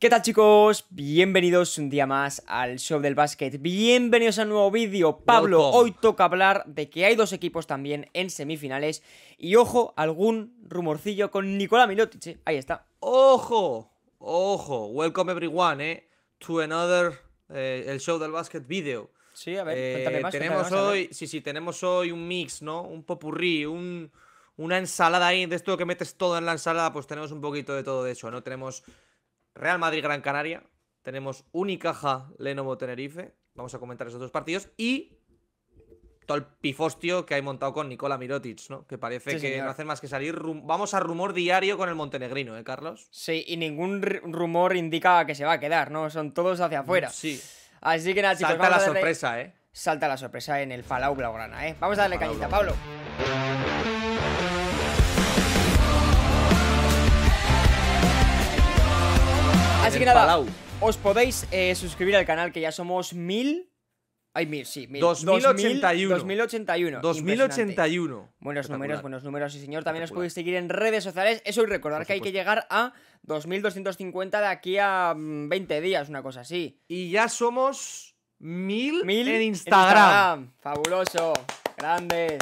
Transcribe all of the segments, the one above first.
¿Qué tal chicos? Bienvenidos un día más al Show del Básquet. Bienvenidos a un nuevo vídeo. Pablo, hoy toca hablar de que hay dos equipos también en semifinales. Y ojo, algún rumorcillo con Nicolás Milotic. Ahí está. ¡Ojo! ¡Ojo! Welcome everyone, eh. To another eh, el Show del Básquet vídeo. Sí, a ver, eh, Tenemos hoy, sí, sí, tenemos hoy un mix, ¿no? Un popurrí, un, una ensalada ahí. De esto que metes todo en la ensalada, pues tenemos un poquito de todo de eso, ¿no? Tenemos Real Madrid Gran Canaria, tenemos Unicaja Lenovo Tenerife, vamos a comentar esos dos partidos y todo el pifostio que hay montado con Nicola Mirotic, ¿no? Que parece que no hace más que salir. Vamos a rumor diario con el montenegrino, ¿eh, Carlos? Sí, y ningún rumor indica que se va a quedar, ¿no? Son todos hacia mm, afuera. Sí. Así que nada, chicos. Salta la sorpresa, ¿eh? Salta la sorpresa en el Falau Blaugrana, ¿eh? Vamos a darle cañita, Pablo. Así que nada, os podéis eh, suscribir al canal que ya somos mil. Ay, mil, sí, mil. 2081. 2081. 2081. Buenos números, buenos números, y señor. También os podéis seguir en redes sociales. Eso y recordar que hay que llegar a 2250 de aquí a 20 mm, días, una cosa así. Y ya somos mil, en Instagram. Fabuloso. Grandes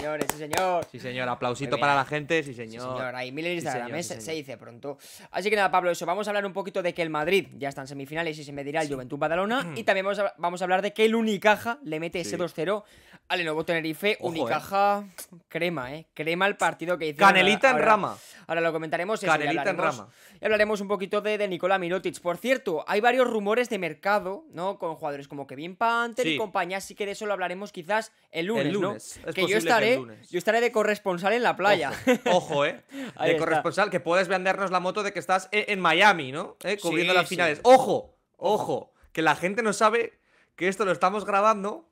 sí, señor. Sí, señor, aplausito para la gente, sí, señor. Sí, señor, hay miles de meses. ¿eh? se dice pronto. Así que nada, Pablo, eso, vamos a hablar un poquito de que el Madrid ya está en semifinales y se medirá el Juventud Badalona. y también vamos a, hablar de que el Unicaja le mete ese 2-0 al Lenovo Tenerife. Eh. Unicaja, crema, ¿eh? Crema el partido que hizo. Canelita en rama. Ahora lo comentaremos. Canelita en rama. Y hablaremos un poquito de, de Nicola Mirotic. Por cierto, hay varios rumores de mercado, ¿no? Con jugadores como Kevin Panther y compañía, así que de eso lo hablaremos quizás el lunes, que yo estaré yo estaré de corresponsal en la playa. Ojo, ¿eh? de corresponsal, que puedes vendernos la moto de que estás e-, en Miami, ¿no? Eh, cubriendo las finales. Ojo, ojo, que la gente no sabe que esto lo estamos grabando.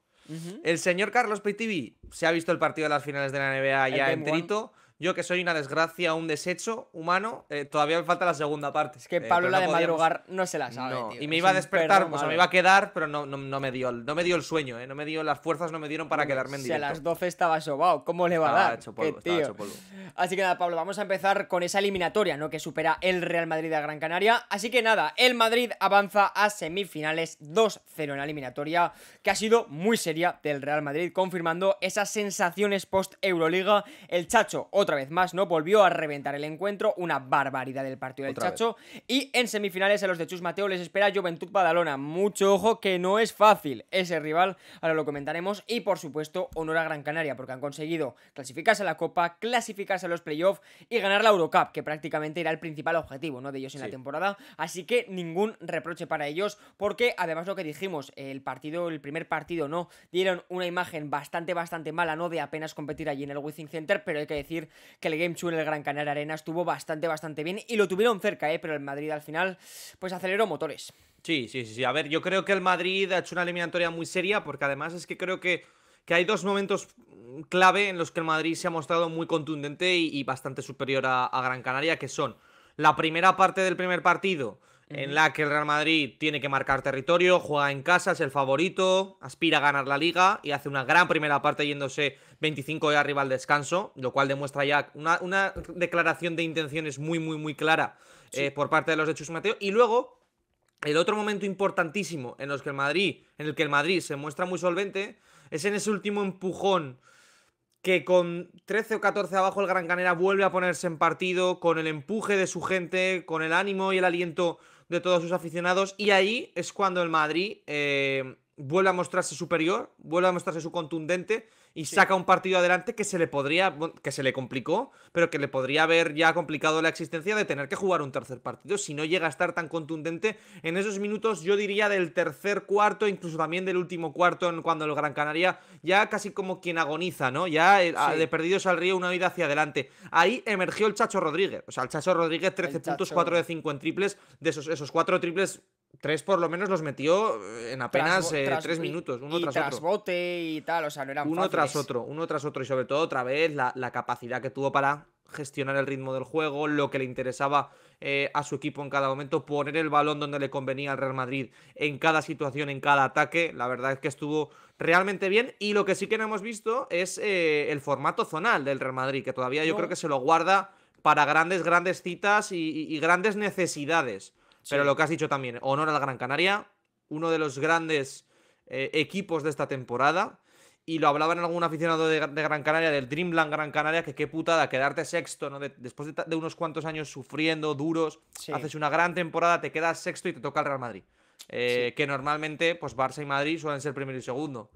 El señor Carlos PTV se ha visto el partido de las finales de la NBA ya ya enterito. Yo que soy una desgracia, un desecho humano, eh, todavía me falta la segunda parte. Es que eh, Pablo la de madrugar no se la sabe, Y me iba a despertar, o sea, pues, me iba a quedar, pero no, no, me dio, no me dio el sueño, eh, no me dio las fuerzas, no me dieron para quedarme en si directo. a las 12 estaba sobao, ¿cómo le va a dar? Hecho estaba hecho polvo. Así que nada, Pablo, vamos a empezar con esa eliminatoria, ¿no? Que supera el Real Madrid a Gran Canaria. Así que nada, el Madrid avanza a semifinales 2-0 en la eliminatoria, que ha sido muy seria del Real Madrid, confirmando esas sensaciones post-Euroliga. El Chacho, otro otra vez más, ¿no? Volvió a reventar el encuentro, una barbaridad del partido del Chacho. Y en semifinales a los de Chus Mateo les espera Juventud Badalona. Mucho ojo que no es fácil ese rival, ahora lo comentaremos. Y por supuesto, honor a Gran Canaria, porque han conseguido clasificarse a la Copa, clasificarse a los playoffs y ganar la Eurocup, que prácticamente era el principal objetivo, ¿no? De ellos en la temporada. Así que ningún reproche para ellos, porque además lo que dijimos, el partido, el primer partido, ¿no? Dieron una imagen bastante, bastante mala, ¿no? De apenas competir allí en el Wizzing Center, pero hay que decir que el Game show en el Gran Canaria Arena estuvo bastante, bastante bien y lo tuvieron cerca, ¿eh? pero el Madrid al final pues aceleró motores. Sí, sí, sí, sí. A ver, yo creo que el Madrid ha hecho una eliminatoria muy seria porque además es que creo que, que hay dos momentos mm, clave en los que el Madrid se ha mostrado muy contundente y, bastante superior a Gran Canaria, que son la primera parte del primer partido en la que el Real Madrid tiene que marcar territorio, juega en casa, es el favorito, aspira a ganar la liga y hace una gran primera parte yéndose 25 de arriba al descanso, lo cual demuestra ya una, declaración de intenciones muy, muy, muy clara eh, por parte de los de Chus Mateo. Y luego, el otro momento importantísimo en, los que el Madrid, en el que el Madrid se muestra muy solvente es en ese último empujón que con 13 o 14 abajo el Gran Canera vuelve a ponerse en partido, con el empuje de su gente, con el ánimo y el aliento de todos sus aficionados. Y ahí es cuando el Madrid eh, vuelve a mostrarse superior, vuelve a mostrarse su contundente y saca un partido adelante que se le podría, que se le complicó, pero que le podría haber ya complicado la existencia de tener que jugar un tercer partido si no llega a estar tan contundente en esos minutos, yo diría del tercer cuarto, incluso también del último cuarto, cuando el Gran Canaria ya casi como quien agoniza, ¿no? Ya eh, de perdidos al río una vida hacia adelante. Ahí emergió el Chacho Rodríguez, o sea, el Chacho Rodríguez 13 puntos, 4 de 5 en triples, de esos, esos cuatro triples tres por lo menos los metió eh, en apenas eh, tres minutos, uno tras, otro. bote y tal, o Uno tras otro, uno tras otro. Y sobre todo, otra vez, la, capacidad que tuvo para gestionar el ritmo del juego, lo que le interesaba eh, a su equipo en cada momento, poner el balón donde le convenía al Real Madrid en cada situación, en cada ataque. La verdad es que estuvo realmente bien. Y lo que sí que no hemos visto es el formato zonal del Real Madrid, que todavía yo creo que se lo guarda para grandes, grandes citas y grandes necesidades pero lo que has dicho también, honor al Gran Canaria, uno de los grandes eh, equipos de esta temporada. Y lo hablaba en algún aficionado de, Gran Canaria, del Dreamland Gran Canaria, que qué putada, quedarte sexto, ¿no? después de, unos cuantos años sufriendo, duros, haces una gran temporada, te quedas sexto y te toca el Real Madrid. Eh, que normalmente, pues Barça y Madrid suelen ser primero y segundo.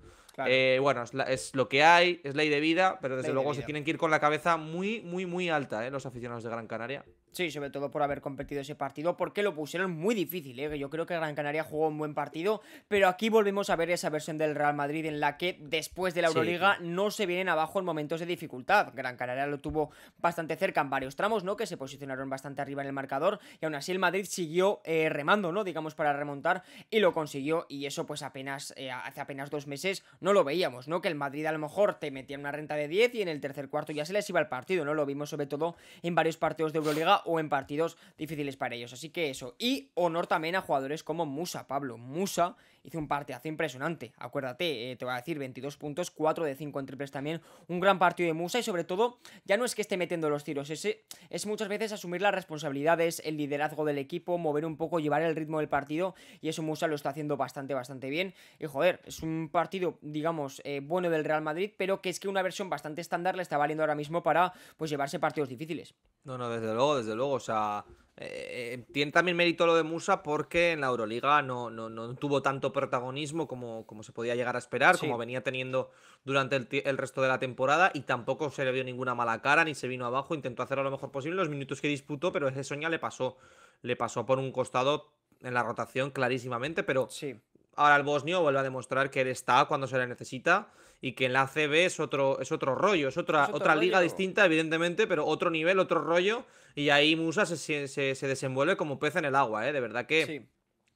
Eh, bueno, es, lo que hay, es ley de vida, pero desde luego se tienen que ir con la cabeza muy, muy, muy alta, Los aficionados de Gran Canaria. Sí, sobre todo por haber competido ese partido, porque lo pusieron muy difícil. ¿eh? Yo creo que Gran Canaria jugó un buen partido, pero aquí volvemos a ver esa versión del Real Madrid en la que después de la Euroliga no se vienen abajo en momentos de dificultad. Gran Canaria lo tuvo bastante cerca en varios tramos, ¿no? Que se posicionaron bastante arriba en el marcador y aún así el Madrid siguió eh, remando, ¿no? Digamos para remontar y lo consiguió y eso pues apenas eh, hace apenas dos meses no lo veíamos, ¿no? Que el Madrid a lo mejor te metía una renta de 10 y en el tercer cuarto ya se les iba el partido, ¿no? Lo vimos sobre todo en varios partidos de Euroliga o en partidos difíciles para ellos. Así que eso. Y honor también a jugadores como Musa, Pablo. Musa Hice un partidazo impresionante. Acuérdate, eh, te voy a decir 22 puntos, 4 de 5 en triples también. Un gran partido de Musa y sobre todo, ya no es que esté metiendo los tiros, es, es muchas veces asumir las responsabilidades, el liderazgo del equipo, mover un poco, llevar el ritmo del partido y eso Musa lo está haciendo bastante, bastante bien. Y joder, es un partido, digamos, eh, bueno del Real Madrid, pero que es que una versión bastante estándar le está valiendo ahora mismo para pues llevarse partidos difíciles. No, no, desde luego, desde luego, o sea, eh, eh, tiene también mérito lo de Musa porque en la Euroliga no, no, tuvo tanto protagonismo como, como, se podía llegar a esperar, como venía teniendo durante el, resto de la temporada y tampoco se le vio ninguna mala cara ni se vino abajo, intentó hacer lo mejor posible los minutos que disputó, pero ese Soña le pasó, le pasó por un costado en la rotación clarísimamente, pero sí ahora el Bosnio vuelve a demostrar que él está cuando se le necesita y que en la CB es otro, es otro rollo, es otra, otra liga distinta, evidentemente, pero otro nivel, otro rollo. Y ahí Musa se, desenvuelve como pez en el agua, ¿eh? De verdad que.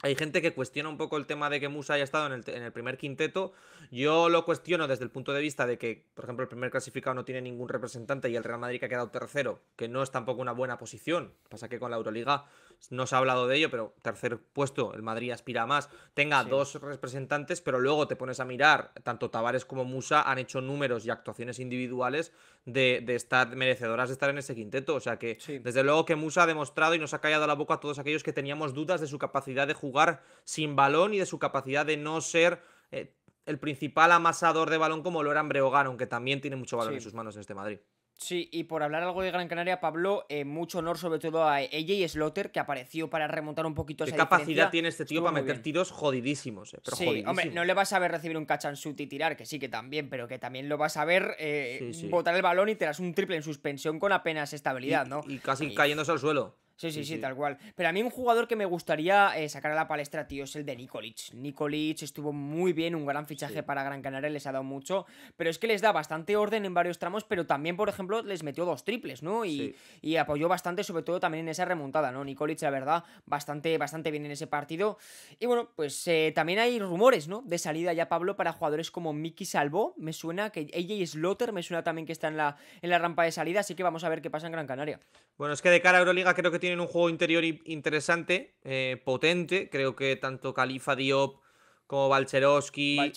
Hay gente que cuestiona un poco el tema de que Musa haya estado en el, primer quinteto. Yo lo cuestiono desde el punto de vista de que, por ejemplo, el primer clasificado no tiene ningún representante y el Real Madrid que ha quedado tercero, que no es tampoco una buena posición. Pasa que con la Euroliga no se ha hablado de ello, pero tercer puesto, el Madrid aspira más, tenga dos representantes, pero luego te pones a mirar, tanto Tavares como Musa han hecho números y actuaciones individuales de, estar merecedoras de estar en ese quinteto. O sea que, desde luego que Musa ha demostrado y nos ha callado la boca a todos aquellos que teníamos dudas de su capacidad de jugar sin balón y de su capacidad de no ser... Eh, el principal amasador de balón como lo era Breogán, aunque también tiene mucho valor en sus manos en este Madrid. Sí, y por hablar algo de Gran Canaria, Pablo, eh, mucho honor sobre todo a EJ Slotter, que apareció para remontar un poquito ¿Qué capacidad tiene este tío para meter tiros jodidísimos? Eh, pero sí, hombre, no le vas a ver recibir un catch and y tirar, que sí que también, pero que también lo vas a ver eh, botar el balón y te das un triple en suspensión con apenas estabilidad, ¿no? Y casi cayéndose al suelo. Sí, sí, sí, tal cual. Pero a mí un jugador que me gustaría eh, sacar a la palestra, tío, es el de Nikolic. Nikolic estuvo muy bien, un gran fichaje para Gran Canaria, les ha dado mucho. Pero es que les da bastante orden en varios tramos, pero también, por ejemplo, les metió dos triples, ¿no? Y, apoyó bastante, sobre todo también en esa remontada, ¿no? Nikolic, la verdad, bastante, bastante bien en ese partido. Y bueno, pues eh, también hay rumores, ¿no? De salida ya, Pablo, para jugadores como Miki Salvo, me suena, que AJ Slotter, me suena también que está en la, en la rampa de salida, así que vamos a ver qué pasa en Gran Canaria. Bueno, es que de cara a Euroliga creo que tienen un juego interior interesante, eh, potente. Creo que tanto Califa Diop como Balcherowski.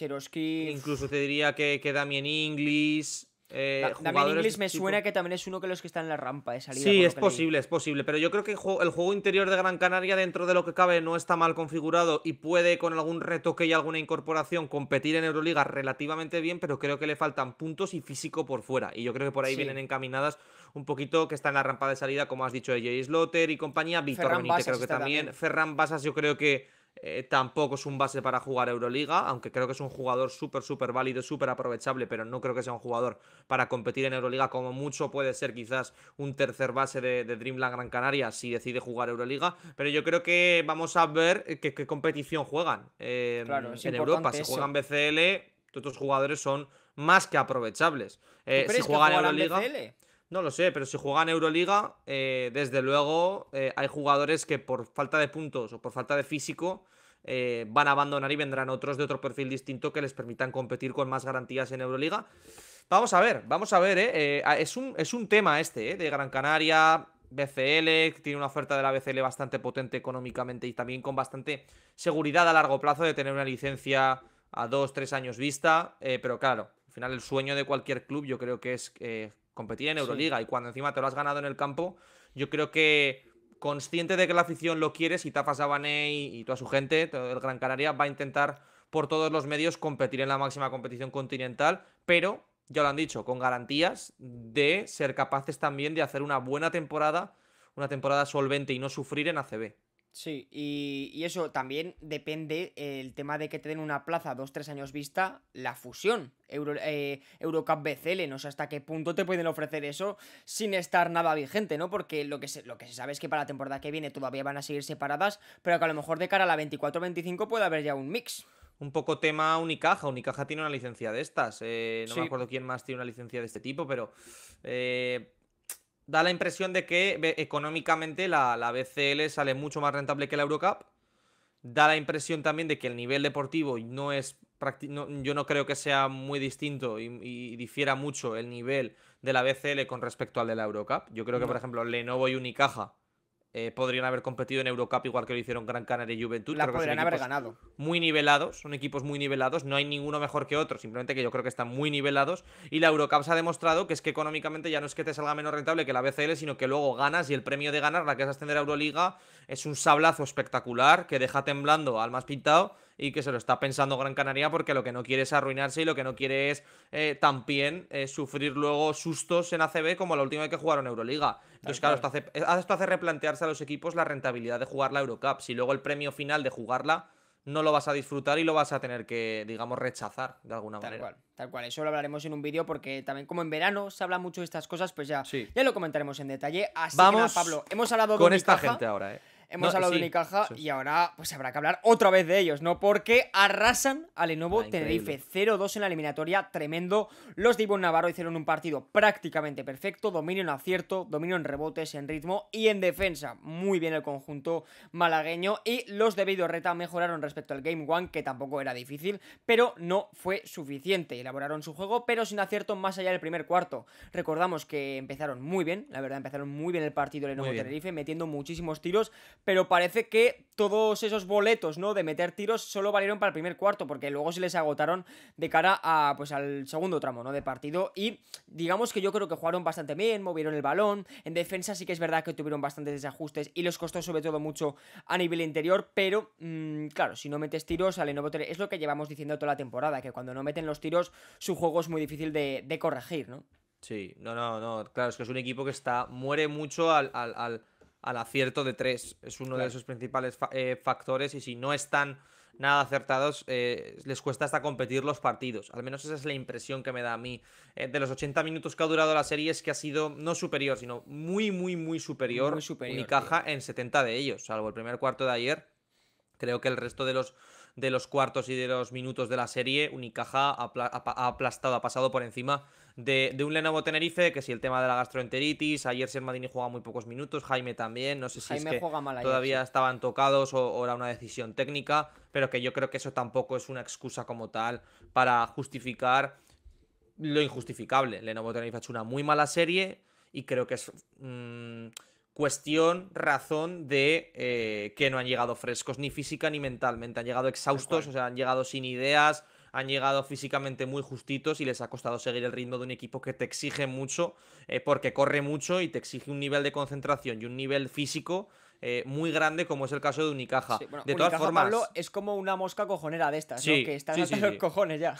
Incluso te diría que, que Damien Inglis. Eh, También Inglis me este suena que también es uno de los que está en la rampa de salida. Sí, es posible, es posible. Pero yo creo que el juego, interior de Gran Canaria, dentro de lo que cabe, no está mal configurado y puede, con algún retoque y alguna incorporación, competir en Euroliga relativamente bien, pero creo que le faltan puntos y físico por fuera. Y yo creo que por ahí vienen encaminadas un poquito que está en la rampa de salida, como has dicho, de Jay Slotter y compañía. Víctor creo que también. Ferran Basas, yo creo que eh, tampoco es un base para jugar Euroliga, aunque creo que es un jugador súper, súper válido, súper aprovechable, pero no creo que sea un jugador para competir en Euroliga. Como mucho puede ser quizás un tercer base de, Dreamland Gran Canaria si decide jugar Euroliga. Pero yo creo que vamos a ver eh, qué competición juegan eh, en Europa. Si juegan BCL, los jugadores son más que aprovechables. si juegan, en Euroliga. No lo sé, pero si juegan Euroliga, eh, desde luego eh, hay jugadores que por falta de puntos o por falta de físico eh, van a abandonar y vendrán otros de otro perfil distinto que les permitan competir con más garantías en Euroliga. Vamos a ver, vamos a ver, es, un, es un tema este, de Gran Canaria, BCL, tiene una oferta de la BCL bastante potente económicamente y también con bastante seguridad a largo plazo de tener una licencia a dos, tres años vista, pero claro, al final el sueño de cualquier club yo creo que es competir en Euroliga y cuando encima te lo has ganado en el campo, yo creo que consciente de que la afición lo quiere, si Tafas Sabané y, toda su gente, todo el Gran Canaria, va a intentar por todos los medios competir en la máxima competición continental, pero ya lo han dicho, con garantías de ser capaces también de hacer una buena temporada, una temporada solvente y no sufrir en ACB. Sí, y, eso también depende el tema de que te den una plaza dos, tres años vista, la fusión Euro, eh, Eurocup BCL, no sé hasta qué punto te pueden ofrecer eso sin estar nada vigente, ¿no? Porque lo que, se, lo que se sabe es que para la temporada que viene todavía van a seguir separadas, pero que a lo mejor de cara a la 24-25 puede haber ya un mix. Un poco tema Unicaja, Unicaja tiene una licencia de estas, eh, no me acuerdo quién más tiene una licencia de este tipo, pero... Eh, da la impresión de que económicamente la, BCL sale mucho más rentable que la Eurocup. Da la impresión también de que el nivel deportivo no es. No, yo no creo que sea muy distinto y, difiera mucho el nivel de la BCL con respecto al de la Eurocup. Yo creo que, por ejemplo, Lenovo y Unicaja eh, podrían haber competido en Eurocup igual que lo hicieron Gran Canaria y Juventud. La podrían haber ganado. Muy nivelados, son equipos muy nivelados, no hay ninguno mejor que otro, simplemente que yo creo que están muy nivelados. Y la Eurocup se ha demostrado que es que económicamente ya no es que te salga menos rentable que la BCL, sino que luego ganas y el premio de ganar, la que es ascender a Euroliga, es un sablazo espectacular que deja temblando al más pintado y que se lo está pensando Gran Canaria porque lo que no quiere es arruinarse y lo que no quiere es eh, también eh, sufrir luego sustos en ACB como la última vez que jugaron Euroliga. Entonces, claro, esto hace, esto hace replantearse a los equipos la rentabilidad de jugar la Eurocup. Si luego el premio final de jugarla no lo vas a disfrutar y lo vas a tener que, digamos, rechazar de alguna tal manera. Cual, tal cual, eso lo hablaremos en un vídeo porque también como en verano se habla mucho de estas cosas, pues ya, ya lo comentaremos en detalle. Así Vamos que Pablo, hemos hablado con esta gente ahora, ¿eh? Hemos hablado de Unicaja caja y ahora pues habrá que hablar otra vez de ellos, ¿no? Porque arrasan a Lenovo ah, Tenerife 0-2 en la eliminatoria, tremendo. Los de Ivonne Navarro hicieron un partido prácticamente perfecto, dominio en acierto, dominio en rebotes, en ritmo y en defensa. Muy bien el conjunto malagueño y los de Reta mejoraron respecto al Game One, que tampoco era difícil, pero no fue suficiente. Elaboraron su juego, pero sin acierto más allá del primer cuarto. Recordamos que empezaron muy bien, la verdad empezaron muy bien el partido Lenovo Tenerife, metiendo muchísimos tiros, pero parece que todos esos boletos, ¿no? De meter tiros solo valieron para el primer cuarto, porque luego se les agotaron de cara a, pues, al segundo tramo, ¿no? De partido. Y digamos que yo creo que jugaron bastante bien, movieron el balón. En defensa sí que es verdad que tuvieron bastantes desajustes y los costó sobre todo mucho a nivel interior, pero, mm, claro, si no metes tiros, al es lo que llevamos diciendo toda la temporada, que cuando no meten los tiros, su juego es muy difícil de, corregir, ¿no? Sí, no, no, no. Claro, es que es un equipo que está. muere mucho al al acierto de tres. Es uno de esos principales eh, factores y si no están nada acertados, eh, les cuesta hasta competir los partidos. Al menos esa es la impresión que me da a mí. Eh, de los 80 minutos que ha durado la serie es que ha sido no superior, sino muy, muy, muy superior, muy superior en 70 de ellos, salvo el primer cuarto de ayer. Creo que el resto de los de los cuartos y de los minutos de la serie, Unicaja ha aplastado, ha pasado por encima de, de, un Lenovo Tenerife, que si el tema de la gastroenteritis, ayer Sermadini jugaba muy pocos minutos, Jaime también, no sé si es que todavía estaban tocados o, era una decisión técnica, pero que yo creo que eso tampoco es una excusa como tal para justificar lo injustificable. Lenovo Tenerife ha hecho una muy mala serie y creo que es... Mm, cuestión, razón de eh, que no han llegado frescos ni física ni mentalmente, han llegado exhaustos, o sea, han llegado sin ideas, han llegado físicamente muy justitos y les ha costado seguir el ritmo de un equipo que te exige mucho, eh, porque corre mucho y te exige un nivel de concentración y un nivel físico. Eh, muy grande como es el caso de Unicaja. de todas formas, es como una mosca cojonera de estas, ¿no? que están sí, los cojones ya.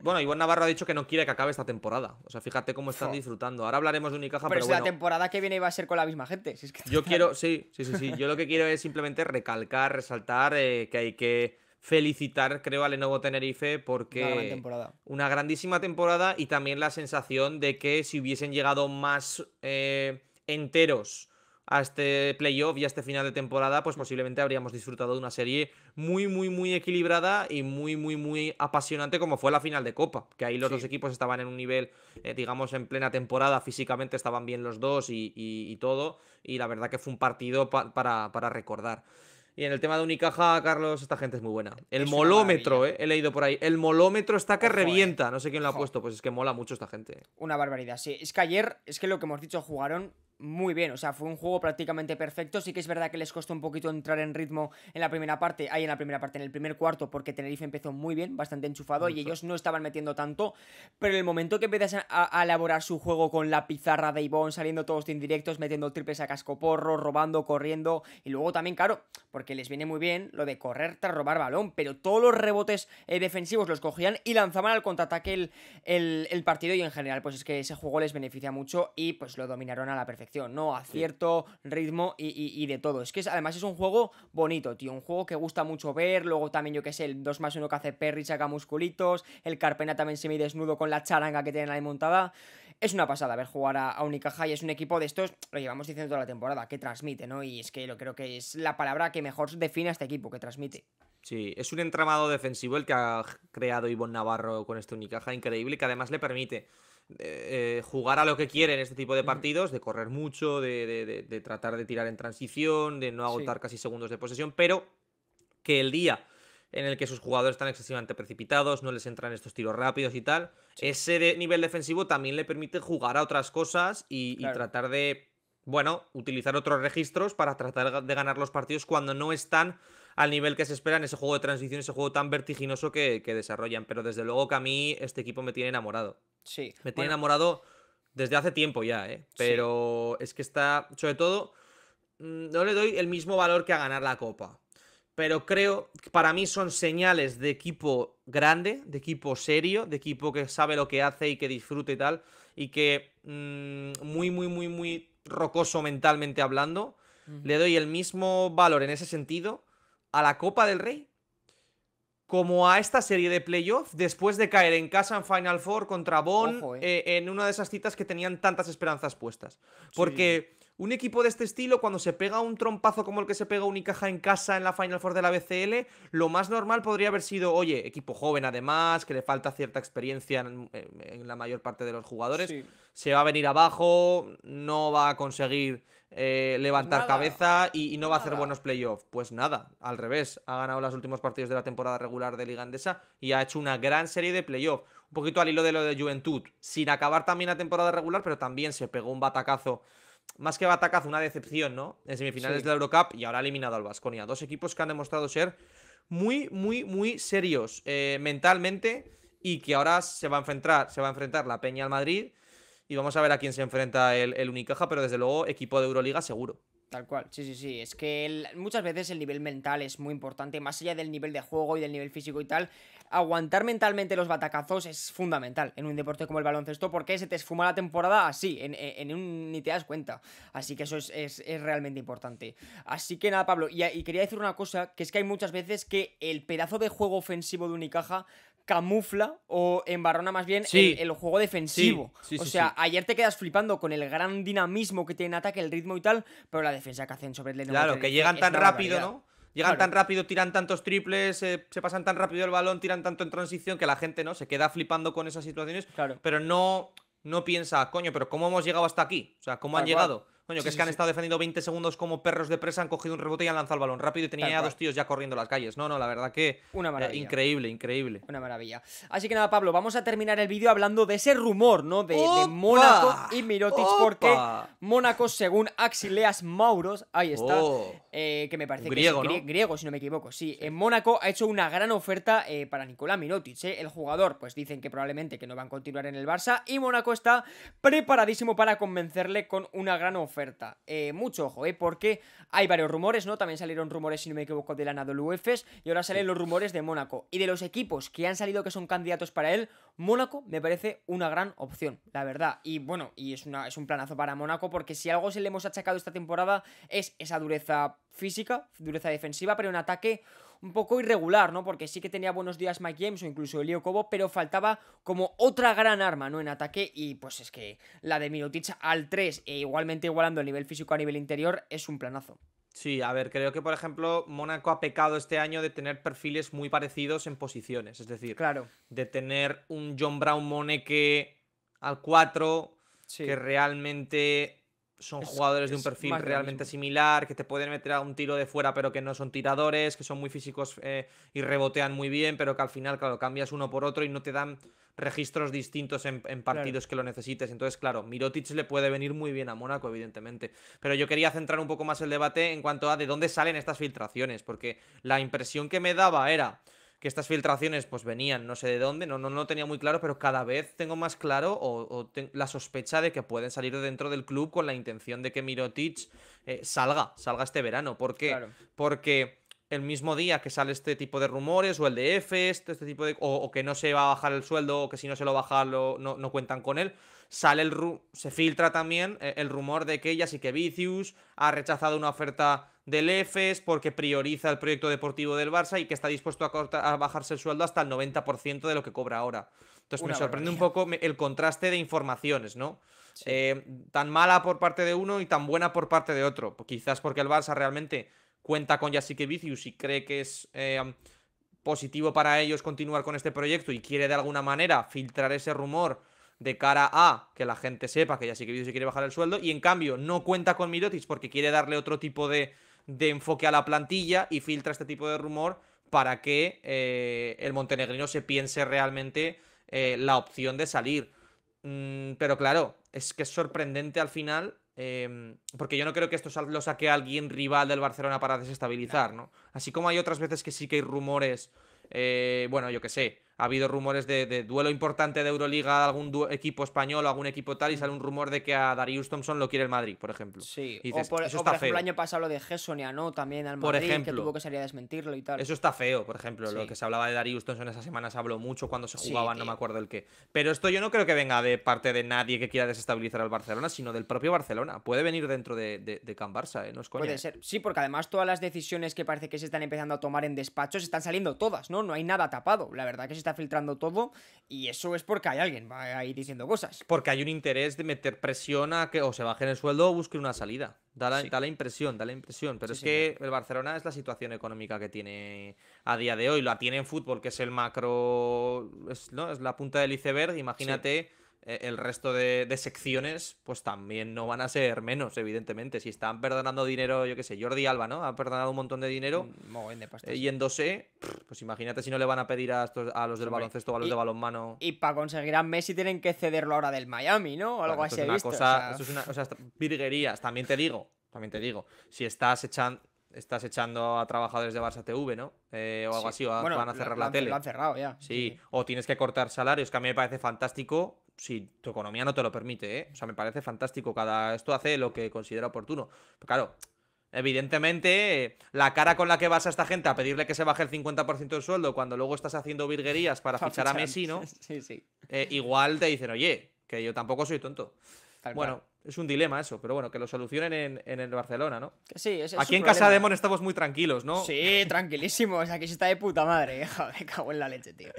bueno, Iván Navarro ha dicho que no quiere que acabe esta temporada. O sea, fíjate cómo están disfrutando. Ahora hablaremos de Unicaja, pero, pero si la temporada que viene iba a ser con la misma gente. yo quiero, sí, sí, sí, Yo lo que quiero es simplemente recalcar, resaltar eh, que hay que felicitar, creo, a Lenovo Tenerife porque una, grandísima temporada y también la sensación de que si hubiesen llegado más eh, enteros a este playoff y a este final de temporada, pues posiblemente habríamos disfrutado de una serie muy, muy, muy equilibrada y muy, muy, muy apasionante como fue la final de Copa, que ahí los dos equipos estaban en un nivel, eh, digamos, en plena temporada, físicamente estaban bien los dos y, todo, y la verdad que fue un partido para, para recordar. Y en el tema de Unicaja, Carlos, esta gente es muy buena. El molómetro, eh, he leído por ahí. El molómetro está que eh. revienta. No sé quién lo ha puesto, pues es que mola mucho esta gente. Una barbaridad, sí. Es que ayer, es que lo que hemos dicho, jugaron muy bien, o sea, fue un juego prácticamente perfecto. Sí que es verdad que les costó un poquito entrar en ritmo en la primera parte, ahí en la primera parte, en el primer cuarto, porque Tenerife empezó muy bien, bastante enchufado y ellos no estaban metiendo tanto. Pero el momento que empiezas a, elaborar su juego con la pizarra de Ivonne, saliendo todos indirectos, metiendo triples a cascoporro, robando, corriendo y luego también, claro, porque les viene muy bien lo de correr tras robar balón, pero todos los rebotes eh, defensivos los cogían y lanzaban al contraataque el partido y en general, pues es que ese juego les beneficia mucho y pues lo dominaron a la perfección. ¿no? Acierto, ritmo y, de todo. Es que es, además es un juego bonito, tío. Un juego que gusta mucho ver. Luego también, yo qué sé, el 2 más 1 que hace Perry saca musculitos. El Carpena también se desnudo con la charanga que tienen ahí montada. Es una pasada ver jugar a, Unicaja y es un equipo de estos, lo llevamos diciendo toda la temporada, que transmite, ¿no? Y es que lo creo que es la palabra que mejor define a este equipo, que transmite. Sí, es un entramado defensivo el que ha creado Ivonne Navarro con este Unicaja, increíble, que además le permite eh, jugar a lo que quieren este tipo de partidos, de correr mucho, de, tratar de tirar en transición, de no agotar casi segundos de posesión, pero que el día en el que sus jugadores están excesivamente precipitados, no les entran estos tiros rápidos y tal, ese nivel defensivo también le permite jugar a otras cosas y, y tratar de, bueno, utilizar otros registros para tratar de ganar los partidos cuando no están al nivel que se espera en ese juego de transición, ese juego tan vertiginoso que, desarrollan. Pero desde luego que a mí este equipo me tiene enamorado. Sí. Me tiene enamorado desde hace tiempo ya, ¿eh? Pero es que está, sobre todo, mm, no le doy el mismo valor que a ganar la copa. Pero creo que para mí son señales de equipo grande, de equipo serio, de equipo que sabe lo que hace y que disfruta y tal. Y que mm, muy, muy, muy, muy rocoso mentalmente hablando. Le doy el mismo valor en ese sentido a la Copa del Rey como a esta serie de playoffs después de caer en casa en Final Four contra Bonn eh. Eh, en una de esas citas que tenían tantas esperanzas puestas. Porque un equipo de este estilo, cuando se pega un trompazo como el que se pega Unicaja en casa en la Final Four de la BCL, lo más normal podría haber sido, oye, equipo joven además, que le falta cierta experiencia en, la mayor parte de los jugadores, se va a venir abajo, no va a conseguir eh, levantar cabeza y, no va a hacer buenos playoffs. Pues nada, al revés, ha ganado los últimos partidos de la temporada regular de Liga Andesa y ha hecho una gran serie de playoffs. Un poquito al hilo de lo de Juventud, sin acabar también la temporada regular, pero también se pegó un batacazo más que Batacaz, una decepción, ¿no? En semifinales de la Eurocup y ahora ha eliminado al Vasconia. Dos equipos que han demostrado ser muy, muy, muy serios eh, mentalmente y que ahora se va a enfrentar, se va a enfrentar la Peña al Madrid y vamos a ver a quién se enfrenta el, el Unicaja, pero desde luego equipo de Euroliga seguro. Tal cual, sí, sí, sí. Es que muchas veces el nivel mental es muy importante, más allá del nivel de juego y del nivel físico y tal. Aguantar mentalmente los batacazos es fundamental en un deporte como el baloncesto, porque se te esfuma la temporada así, en, un ni te das cuenta. Así que eso es, realmente importante. Así que nada, Pablo, y, y quería decir una cosa, que es que hay muchas veces que el pedazo de juego ofensivo de Unicaja camufla o embarrona más bien el, juego defensivo. o sea, ayer te quedas flipando con el gran dinamismo que tiene en ataque, el ritmo y tal, pero la defensa que hacen sobre el Claro, que llegan tan rápido, ¿no? Llegan tan rápido, tiran tantos triples, eh, se pasan tan rápido el balón, tiran tanto en transición que la gente, ¿no? Se queda flipando con esas situaciones, claro. pero no, no piensa, coño, pero ¿cómo hemos llegado hasta aquí? O sea, ¿cómo han llegado? Coño, que es que han estado defendiendo 20 segundos como perros de presa, han cogido un rebote y han lanzado el balón rápido y tenía ya dos tíos ya corriendo las calles. No, no, la verdad que. Una eh, maravilla. increíble, increíble. Una maravilla. Así que nada, Pablo, vamos a terminar el vídeo hablando de ese rumor, ¿no? De, Mónaco y Mirotic, porque Mónaco, según Axileas Mauros, ahí está, oh. eh, que me parece griego, griego, si no me equivoco. Sí, en Mónaco ha hecho una gran oferta eh, para Nicolás Mirotic. El jugador, pues dicen que probablemente que no van a continuar en el Barça y Mónaco está preparadísimo para convencerle con una gran oferta oferta. Eh, mucho ojo, eh, porque hay varios rumores, ¿no? También salieron rumores, si no me equivoco, de la Uefes, y ahora salen los rumores de Mónaco. Y de los equipos que han salido que son candidatos para él, Mónaco me parece una gran opción, la verdad. Y bueno, y es, una, un planazo para Mónaco porque si algo se le hemos achacado esta temporada es esa dureza física, dureza defensiva, pero un ataque un poco irregular, ¿no? Porque sí que tenía buenos días Mike James o incluso Elio Cobo, pero faltaba como otra gran arma, ¿no? En ataque y pues es que la de Mirotic al 3 e igualmente igualando el nivel físico a nivel interior es un planazo. Sí, a ver, creo que por ejemplo Mónaco ha pecado este año de tener perfiles muy parecidos en posiciones, es decir, de tener un John Brown que al 4 que realmente son jugadores de un perfil realmente similar, que te pueden meter a un tiro de fuera, pero que no son tiradores, que son muy físicos eh, y rebotean muy bien, pero que al final, claro, cambias uno por otro y no te dan registros distintos en, partidos que lo necesites. Entonces, claro, Mirotic le puede venir muy bien a Mónaco, evidentemente. Pero yo quería centrar un poco más el debate en cuanto a de dónde salen estas filtraciones, porque la impresión que me daba era que estas filtraciones pues venían no sé de dónde, no, no, tenía muy claro, pero cada vez tengo más claro o, la sospecha de que pueden salir dentro del club con la intención de que Mirotic eh, salga, salga este verano. ¿Por qué? Porque el mismo día que sale este tipo de rumores o el de F, este, este tipo de... O, que no se va a bajar el sueldo o que si no se lo baja lo, no, no, cuentan con él, sale el... se filtra también eh, el rumor de que Vicius ha rechazado una oferta del EFES, porque prioriza el proyecto deportivo del Barça y que está dispuesto a, bajarse el sueldo hasta el 90% de lo que cobra ahora. Entonces me sorprende un poco el contraste de informaciones, ¿no? Eh, tan mala por parte de uno y tan buena por parte de otro. Pues quizás porque el Barça realmente cuenta con Yasike Vicius y cree que es eh, positivo para ellos continuar con este proyecto y quiere de alguna manera filtrar ese rumor de cara a que la gente sepa que ya sí quiere bajar el sueldo y en cambio no cuenta con Mirotis porque quiere darle otro tipo de de enfoque a la plantilla y filtra este tipo de rumor para que eh, el montenegrino se piense realmente eh, la opción de salir. Mm, pero claro, es que es sorprendente al final, em, porque yo no creo que esto lo saque alguien rival del Barcelona para desestabilizar, ¿no? Así como hay otras veces que sí que hay rumores, eh, bueno, yo qué sé, ha habido rumores de, duelo importante de Euroliga, de algún equipo español o algún equipo tal, y sale un rumor de que a Darius Thompson lo quiere el Madrid, por ejemplo. Sí, y o por, o por ejemplo el año pasado lo de Gessonia, ¿no? También al Madrid, que tuvo que salir a desmentirlo y tal. Eso está feo, por ejemplo, lo que se hablaba de Darius Thompson esa semana se habló mucho cuando se jugaban, no me acuerdo el qué. Pero esto yo no creo que venga de parte de nadie que quiera desestabilizar al Barcelona, sino del propio Barcelona. Puede venir dentro de, Can Barça, ¿eh? No es coña. Puede ser, sí, porque además todas las decisiones que parece que se están empezando a tomar en despachos están saliendo todas, ¿no? No hay nada tapado, la verdad que se está filtrando todo y eso es porque hay alguien va a diciendo cosas. Porque hay un interés de meter presión a que o se bajen el sueldo o busquen una salida. Da la, da la impresión, da la impresión. Pero es que el Barcelona es la situación económica que tiene a día de hoy. La tiene en fútbol, que es el macro. Es, ¿no? es la punta del iceberg. Imagínate eh, el resto de, secciones, pues también no van a ser menos, evidentemente. Si están perdonando dinero, yo qué sé, Jordi Alba, ¿no? Ha perdonado un montón de dinero. Eh, yéndose, pues imagínate si no le van a pedir a, los del baloncesto a los de balonmano. Y para conseguir a Messi tienen que cederlo ahora del Miami, ¿no? O algo así. Es una cosa, o sea... es una virguerías. También te digo, también te digo, si estás echando estás echando a trabajadores de Barça TV, ¿no? Eh, o algo así, van a cerrar la tele. Lo han cerrado ya. sí. o tienes que cortar salarios, que a mí me parece fantástico si tu economía no te lo permite, ¿eh? O sea, me parece fantástico. Cada esto hace lo que considera oportuno. claro, evidentemente, la cara con la que vas a esta gente a pedirle que se baje el 50% del sueldo cuando luego estás haciendo virguerías para fichar a Messi, ¿no? Sí, sí. Eh, igual te dicen, oye, que yo tampoco soy tonto. bueno, es un dilema eso, pero bueno, que lo solucionen en, el Barcelona, ¿no? Sí, es, Aquí en Casa Demon estamos muy tranquilos, ¿no? Sí, tranquilísimos. Aquí se está de puta madre. ¿eh? Me cago en la leche, tío.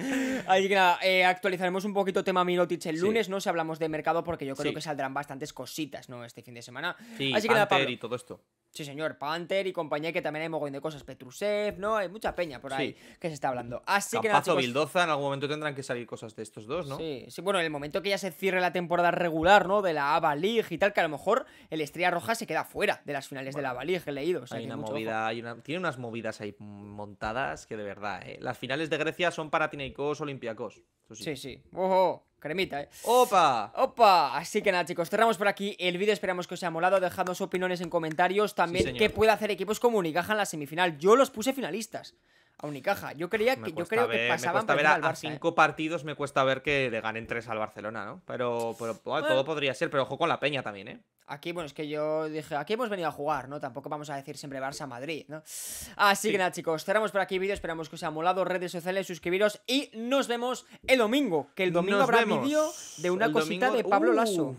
Así que nada, eh, actualizaremos un poquito tema Milotic el lunes, ¿no? Si hablamos de mercado, porque yo creo que saldrán bastantes cositas, ¿no? Este fin de semana. Sí, Así y todo esto. Sí, señor, Panther y compañía, que también hay mogollón de cosas. Petrusev, ¿no? Hay mucha peña por ahí que se está hablando. Así que nada, chicos... Bildoza, en algún momento tendrán que salir cosas de estos dos, ¿no? Sí, sí, bueno, en el momento que ya se cierre la temporada regular, ¿no? De la ABA League tal que a lo mejor el Estrella Roja se queda fuera de las finales de la que he leído. hay, una movida, tiene unas movidas ahí montadas que de verdad, eh, Las finales de Grecia son para tineicos olimpiacos. Sí, sí. sí cremita, ¿eh? ¡Opa! ¡Opa! Así que nada, chicos, cerramos por aquí el vídeo. Esperamos que os haya molado. Dejadnos opiniones en comentarios. También, ¿qué puede hacer equipos como Unicaja en la semifinal? Yo los puse finalistas a Unicaja. Yo creía que yo creo que pasaban ver a, cinco eh. partidos me cuesta ver que le ganen tres al Barcelona, ¿no? Pero, todo podría ser, pero ojo con la Peña también, ¿eh? Aquí, bueno, es que yo dije, aquí hemos venido a jugar, ¿no? Tampoco vamos a decir siempre Barça-Madrid, ¿no? Así que nada, chicos, cerramos por aquí el vídeo, esperamos que os haya molado, redes sociales, suscribiros y nos vemos el domingo, que el domingo habrá habrá vídeo de una cosita de Pablo Lasso.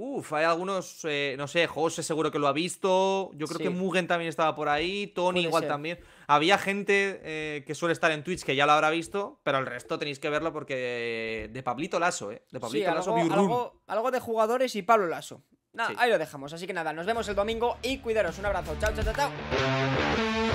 Uf, hay algunos, eh, no sé, José seguro que lo ha visto. Yo creo que Mugen también estaba por ahí, Tony igual también. Había gente eh, que suele estar en Twitch que ya lo habrá visto, pero el resto tenéis que verlo porque eh, de Pablito Lasso, ¿eh? De Pablito sí, algo, algo, de jugadores y Pablo Lasso ahí lo dejamos. Así que nada, nos vemos el domingo y cuidaros. Un abrazo. Chao, chao, chao, chao.